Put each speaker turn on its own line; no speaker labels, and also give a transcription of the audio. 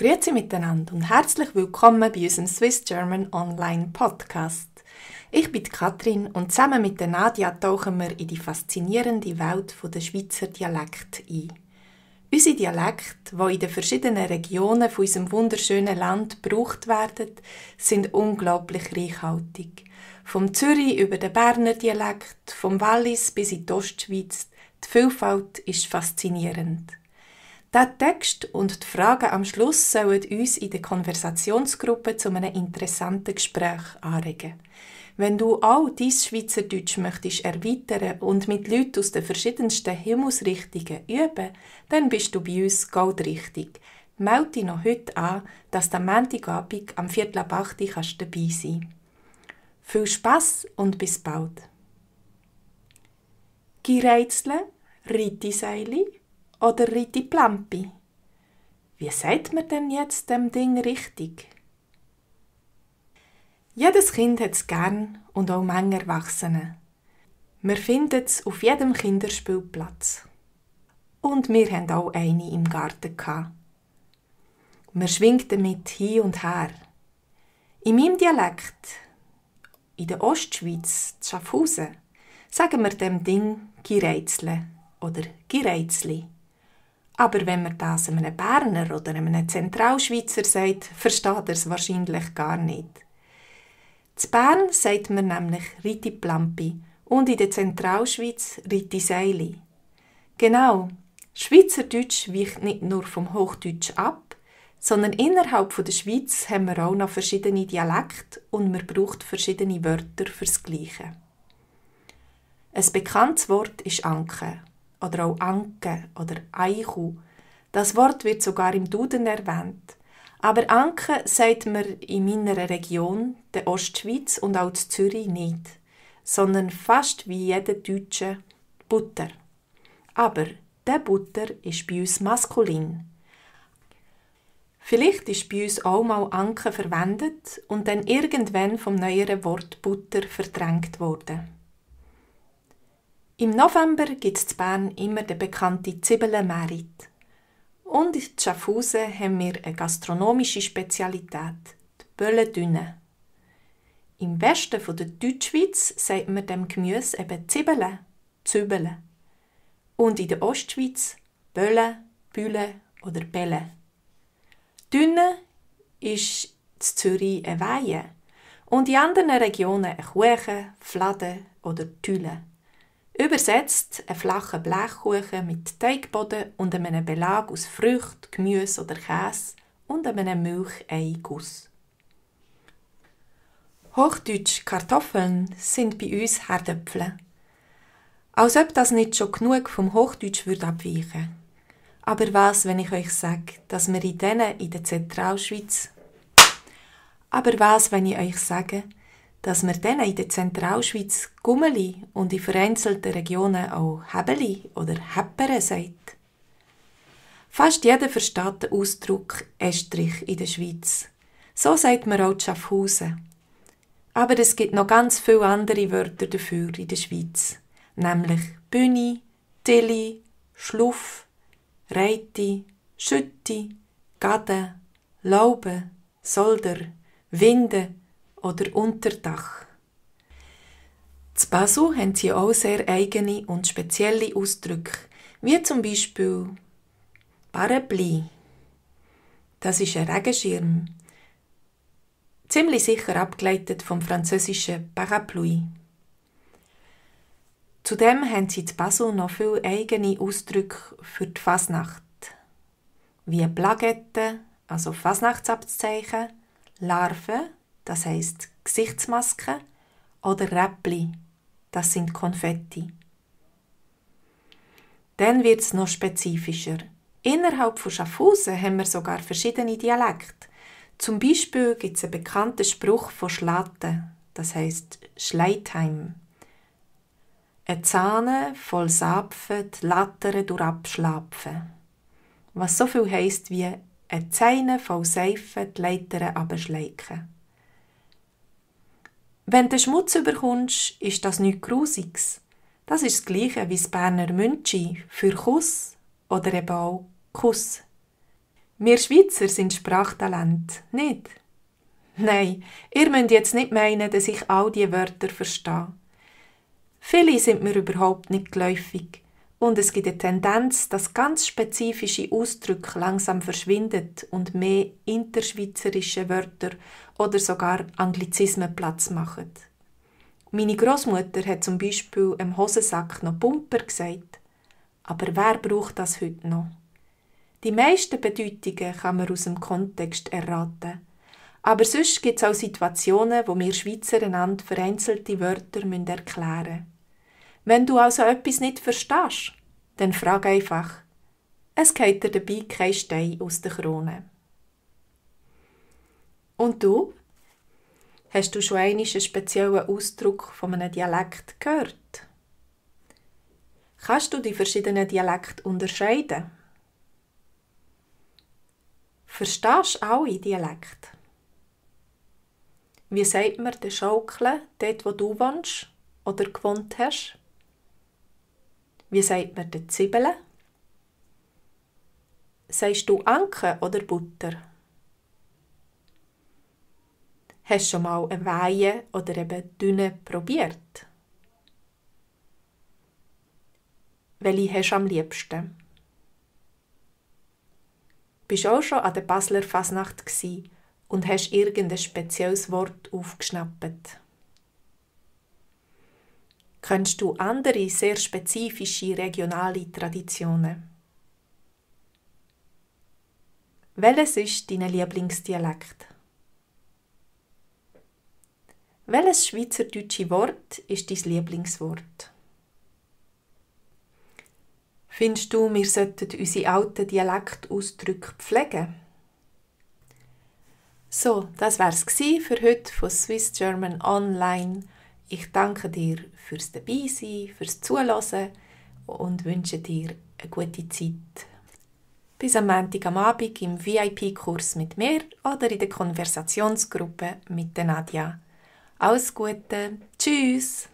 Grüezi miteinander und herzlich willkommen bei unserem Swiss German Online Podcast. Ich bin Katrin und zusammen mit Nadia tauchen wir in die faszinierende Welt der Schweizer Dialekt ein. Unsere Dialekte, die in den verschiedenen Regionen von unserem wunderschönen Land gebraucht werden, sind unglaublich reichhaltig. Vom Zürich über den Berner Dialekt, vom Wallis bis in die Ostschweiz, die Vielfalt ist faszinierend. Der Text und die Fragen am Schluss sollen uns in der Konversationsgruppe zu einem interessanten Gespräch anregen. Wenn du auch dein Schweizerdeutsch möchtest erweitern und mit Leuten aus den verschiedensten Himmelsrichtungen üben, dann bist du bei uns goldrichtig. Melde dich noch heute an, dass du am Montagabend am Viertel ab dabei sein kannst. Viel Spass und bis bald! Gereizle, Ritiseili, oder Riti Plampi? Wie sagt man denn jetzt dem Ding richtig? Jedes Kind hat es gern und auch mange Erwachsene. Wir finden es auf jedem Kinderspielplatz. Und wir haben auch eine im Garten. Gehabt. Wir schwingten mit hin und her. In meinem Dialekt, in der Ostschweiz, Schaffhausen, sagen wir dem Ding Gireizle oder Gireizli. Aber wenn man das einem Berner oder einem Zentralschweizer sagt, versteht er es wahrscheinlich gar nicht. Zu Bern sagt man nämlich Riti Plampi und in der Zentralschweiz Riti Seili. Genau, Schweizerdeutsch weicht nicht nur vom Hochdeutsch ab, sondern innerhalb der Schweiz haben wir auch noch verschiedene Dialekte und man braucht verschiedene Wörter fürs Gleiche. Ein bekanntes Wort ist Anke oder auch Anke oder Eichu. Das Wort wird sogar im Duden erwähnt. Aber Anke sagt man in meiner Region, der Ostschweiz und auch Zürich nicht, sondern fast wie jeder Deutsche Butter. Aber der Butter ist bei uns maskulin. Vielleicht ist bei uns auch mal Anke verwendet und dann irgendwann vom neueren Wort Butter verdrängt worden. Im November gibt es in Bern immer den bekannten Zibbelenmärit. Und in Schaffhausen haben wir eine gastronomische Spezialität, die Böllendüne. Im Westen der Deutschschweiz sagt man dem Gemüse eben Zibbele, Zübele. Und in der Ostschweiz Bölle, Büle oder Bälle. Dünne ist in Zürich eine Weihe und in anderen Regionen eine Kuchen, Fladen oder Tülle. Übersetzt ein flacher Blechkuchen mit Teigboden und einem Belag aus Früchten, Gemüse oder Käse und einem Milcheiguss. Hochdeutsch Kartoffeln sind bei uns Herdöpfle. Als ob das nicht schon genug vom Hochdeutsch würde abweichen. Aber was, wenn ich euch sage, dass wir in denen in der Zentralschweiz. Aber was, wenn ich euch sage, dass man denen in der Zentralschweiz Gummeli und in vereinzelten Regionen auch Hebeli oder Heppere sagt. Fast jeder versteht den Ausdruck Estrich in der Schweiz. So sagt man auch Schaffhausen. Aber es gibt noch ganz viele andere Wörter dafür in der Schweiz, nämlich Bühne, Tilly, Schluff, Reiti, Schütti, Gade, Laube, Solder, Winde, oder Unterdach. Zu Basel haben sie auch sehr eigene und spezielle Ausdrücke, wie zum Beispiel Parapluie. Das ist ein Regenschirm, ziemlich sicher abgeleitet vom französischen Parapluie. Zudem haben sie in Basel noch viele eigene Ausdrücke für die Fasnacht, wie Plagette, also Fasnachtsabzeichen, Larven, das heißt Gesichtsmasken, oder Räppli, das sind Konfetti. Dann wird es noch spezifischer. Innerhalb von Schaffhausen haben wir sogar verschiedene Dialekte. Zum Beispiel gibt es einen bekannten Spruch von Schlatten, das heißt Schleitheim. Eine Zahne voll Sapfen, die durch durchabschlapfen. Was so viel heisst wie eine Zähne voll Seife, die Leiteren abschleichen. Wenn du Schmutz überkommst, ist das nichts Grusiges. Das ist das Gleiche wie das Berner Münchi für Kuss oder eben auch Kuss. Wir Schweizer sind Sprachtalent, nicht? Nein, ihr müsst jetzt nicht meinen, dass ich all diese Wörter verstehe. Viele sind mir überhaupt nicht geläufig. Und es gibt eine Tendenz, dass ganz spezifische Ausdrücke langsam verschwinden und mehr interschweizerische Wörter oder sogar Anglizismen Platz machen. Meine Großmutter hat zum Beispiel im Hosensack noch Pumper gesagt. Aber wer braucht das heute noch? Die meisten Bedeutungen kann man aus dem Kontext erraten. Aber sonst gibt es auch Situationen, wo wir Schweizer einander vereinzelte Wörter erklären müssen. Wenn du also etwas nicht verstehst, dann frag einfach. Es geht dir dabei kein Stein aus der Krone. Und du? Hast du schon einen speziellen Ausdruck von einem Dialekt gehört? Kannst du die verschiedenen Dialekte unterscheiden? Verstehst du alle Dialekte? Wie sagt man den Schaukeln, dort wo du wohnst oder gewohnt hast? Wie sagt man den Zwiebeln? Sagst du Anke oder Butter? Hast du schon mal eine Weihe oder eben Dünne probiert? Welche hast du am liebsten? Bist du auch schon an der Basler Fasnacht und hast irgendein spezielles Wort aufgeschnappt? kennst du andere sehr spezifische regionale Traditionen? Welches ist dein Lieblingsdialekt? Welches schweizerdeutsche Wort ist dein Lieblingswort? Findest du, wir sollten unsere alten Dialektausdrücke pflegen? So, das wär's gsi für heute von Swiss German Online. Ich danke dir fürs Dabeisein, fürs Zuhören und wünsche dir eine gute Zeit. Bis am Montag am Abend im VIP-Kurs mit mir oder in der Konversationsgruppe mit der Nadja. Alles Gute, tschüss!